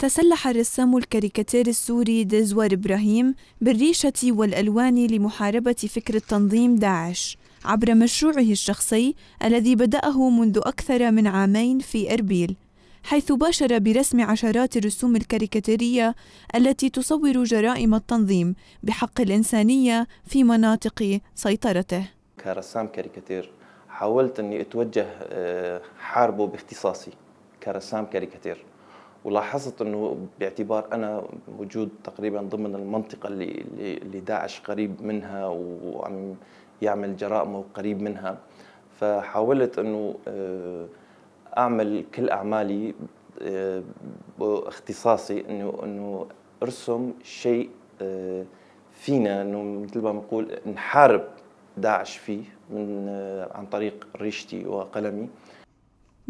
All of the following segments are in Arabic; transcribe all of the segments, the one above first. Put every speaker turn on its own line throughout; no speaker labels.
تسلح الرسام الكاريكاتير السوري دزوار إبراهيم بالريشة والألوان لمحاربة فكر التنظيم داعش عبر مشروعه الشخصي الذي بدأه منذ أكثر من عامين في إربيل حيث باشر برسم عشرات الرسوم الكاريكاتيرية التي تصور جرائم التنظيم بحق الإنسانية في مناطق سيطرته
كرسام كاريكاتير حاولت أني أتوجه آه، حاربه باختصاصي كرسام كاريكاتير ولاحظت انه باعتبار انا موجود تقريبا ضمن المنطقه اللي اللي داعش قريب منها وعم يعمل جرائمه قريب منها فحاولت انه آه، اعمل كل اعمالي آه، باختصاصي انه انه ارسم شيء آه، فينا انه مثل ما بنقول نحارب داعش فيه من عن طريق ريشتي وقلمي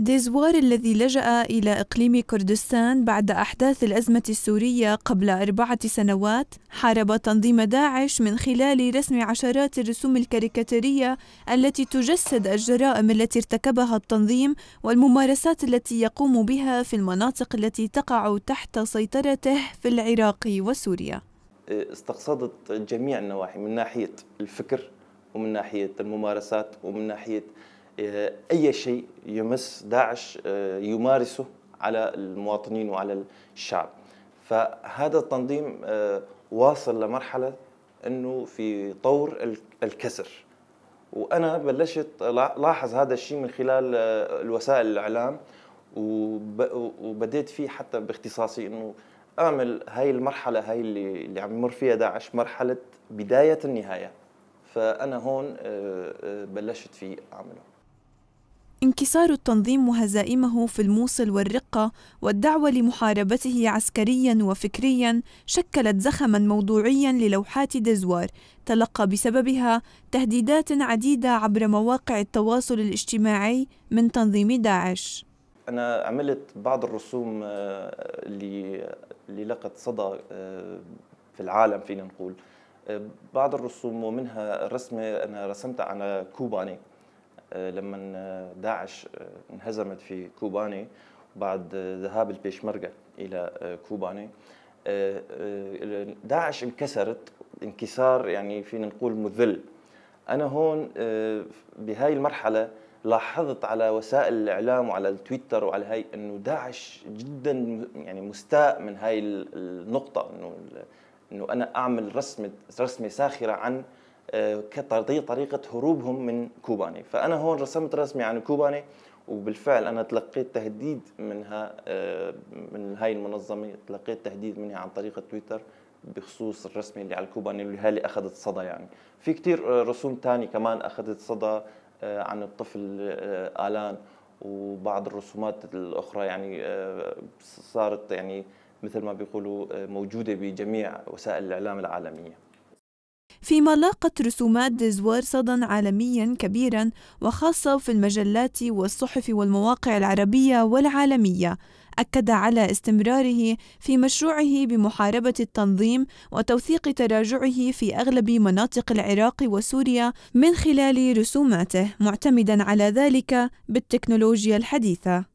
ديزوار الذي لجأ إلى إقليم كردستان بعد أحداث الأزمة السورية قبل أربعة سنوات حارب تنظيم داعش من خلال رسم عشرات الرسوم الكاريكاتيرية التي تجسد الجرائم التي ارتكبها التنظيم والممارسات التي يقوم بها في المناطق التي تقع تحت سيطرته في العراق وسوريا
استقصدت جميع النواحي من ناحية الفكر ومن ناحية الممارسات ومن ناحية آه، اي شيء يمس داعش آه، يمارسه على المواطنين وعلى الشعب فهذا التنظيم آه، واصل لمرحله انه في طور الكسر وانا بلشت لاحظ هذا الشيء من خلال الوسائل الاعلام وبديت فيه حتى باختصاصي انه اعمل هاي المرحله هاي اللي اللي عم يمر فيها داعش مرحله بدايه النهايه فانا هون بلشت فيه اعمله
انكسار التنظيم وهزائمه في الموصل والرقة والدعوة لمحاربته عسكريا وفكريا شكلت زخما موضوعيا للوحات دزوار تلقى بسببها تهديدات عديدة عبر مواقع التواصل الاجتماعي من تنظيم داعش
أنا عملت بعض الرسوم آه، اللي اللي لقت صدى آه، في العالم فينا نقول آه، بعض الرسوم ومنها رسمة أنا رسمتها على كوباني آه، لما آه، داعش آه، انهزمت في كوباني بعد ذهاب البيشمركة إلى كوباني داعش انكسرت انكسار يعني فينا نقول مذل أنا هون بهاي المرحلة لاحظت على وسائل الإعلام وعلى التويتر وعلى هاي أنه داعش جدا يعني مستاء من هاي النقطة أنه أنه أنا أعمل رسمة رسمة ساخرة عن كطريقة هروبهم من كوباني فأنا هون رسمت رسمي عن كوباني وبالفعل أنا تلقيت تهديد منها آه، من هاي المنظمة تلقيت تهديد منها عن طريق تويتر بخصوص الرسمة اللي على الكوباني اللي هالي أخذت صدى يعني في كتير آه، رسوم تانية كمان أخذت صدى آه، عن الطفل آلان وبعض الرسومات الأخرى يعني صارت يعني مثل ما بيقولوا موجودة بجميع وسائل الإعلام العالمية
فيما لاقت رسومات دزوار صدى عالميا كبيرا وخاصة في المجلات والصحف والمواقع العربية والعالمية أكد على استمراره في مشروعه بمحاربة التنظيم وتوثيق تراجعه في أغلب مناطق العراق وسوريا من خلال رسوماته معتمدا على ذلك بالتكنولوجيا الحديثة